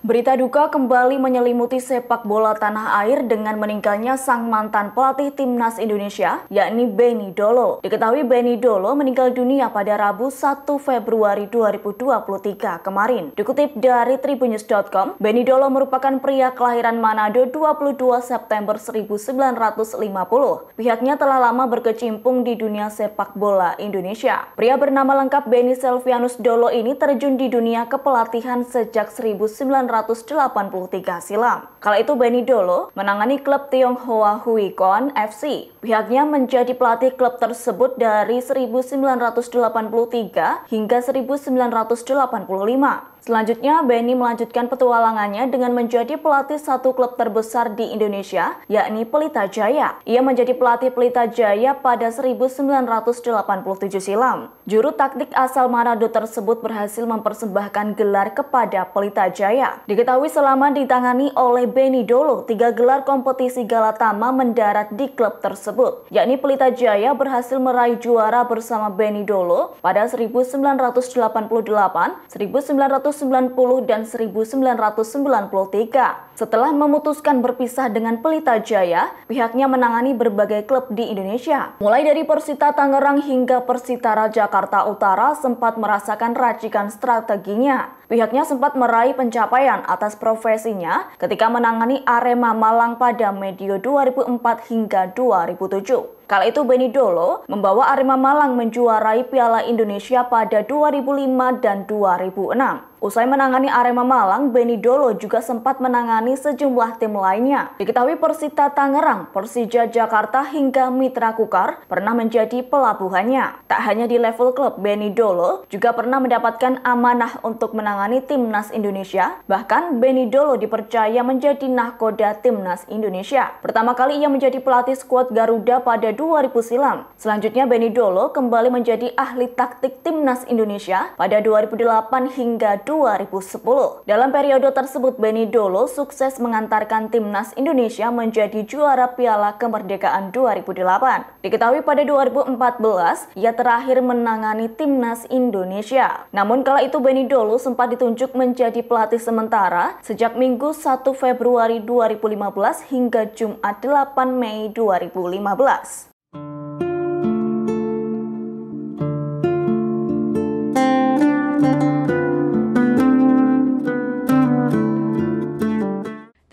Berita duka kembali menyelimuti sepak bola tanah air dengan meninggalnya sang mantan pelatih timnas Indonesia, yakni Benny Dolo. Diketahui Benny Dolo meninggal dunia pada Rabu 1 Februari 2023 kemarin. Dikutip dari Tribunnews.com, Benny Dolo merupakan pria kelahiran Manado 22 September 1950. Pihaknya telah lama berkecimpung di dunia sepak bola Indonesia. Pria bernama lengkap Benny Selvianus Dolo ini terjun di dunia kepelatihan sejak 1900 1983 silam. Kala itu Benny Dolo menangani klub Tionghoa Huikon FC. Pihaknya menjadi pelatih klub tersebut dari 1983 hingga 1985. Selanjutnya, Benny melanjutkan petualangannya dengan menjadi pelatih satu klub terbesar di Indonesia, yakni Pelita Jaya. Ia menjadi pelatih Pelita Jaya pada 1987 silam. Juru taktik asal Manado tersebut berhasil mempersembahkan gelar kepada Pelita Jaya. Diketahui selama ditangani oleh Benny Dolo, tiga gelar kompetisi Galatama mendarat di klub tersebut, yakni Pelita Jaya berhasil meraih juara bersama Benny Dolo pada 1988, 1990 1990 dan 1993. Setelah memutuskan berpisah dengan Pelita Jaya, pihaknya menangani berbagai klub di Indonesia. Mulai dari Persita Tangerang hingga Persitara Jakarta Utara sempat merasakan racikan strateginya. Pihaknya sempat meraih pencapaian atas profesinya ketika menangani Arema Malang pada medio 2004 hingga 2007. Kala itu Benny Dolo membawa Arema Malang menjuarai Piala Indonesia pada 2005 dan 2006. Usai menangani Arema Malang, Benny Dolo juga sempat menangani sejumlah tim lainnya. Diketahui Persita Tangerang, Persija Jakarta hingga Mitra Kukar pernah menjadi pelabuhannya. Tak hanya di level klub, Benny Dolo juga pernah mendapatkan amanah untuk menangani timnas Indonesia. Bahkan Benny Dolo dipercaya menjadi nahkoda timnas Indonesia. Pertama kali ia menjadi pelatih skuad Garuda pada 2000 silam. Selanjutnya Benny Dolo kembali menjadi ahli taktik timnas Indonesia pada 2008 hingga 2010. Dalam periode tersebut Benny Dolo sukses mengantarkan timnas Indonesia menjadi juara Piala Kemerdekaan 2008. Diketahui pada 2014 ia terakhir menangani timnas Indonesia. Namun kala itu Benny Dolo sempat ditunjuk menjadi pelatih sementara sejak Minggu 1 Februari 2015 hingga Jumat 8 Mei 2015.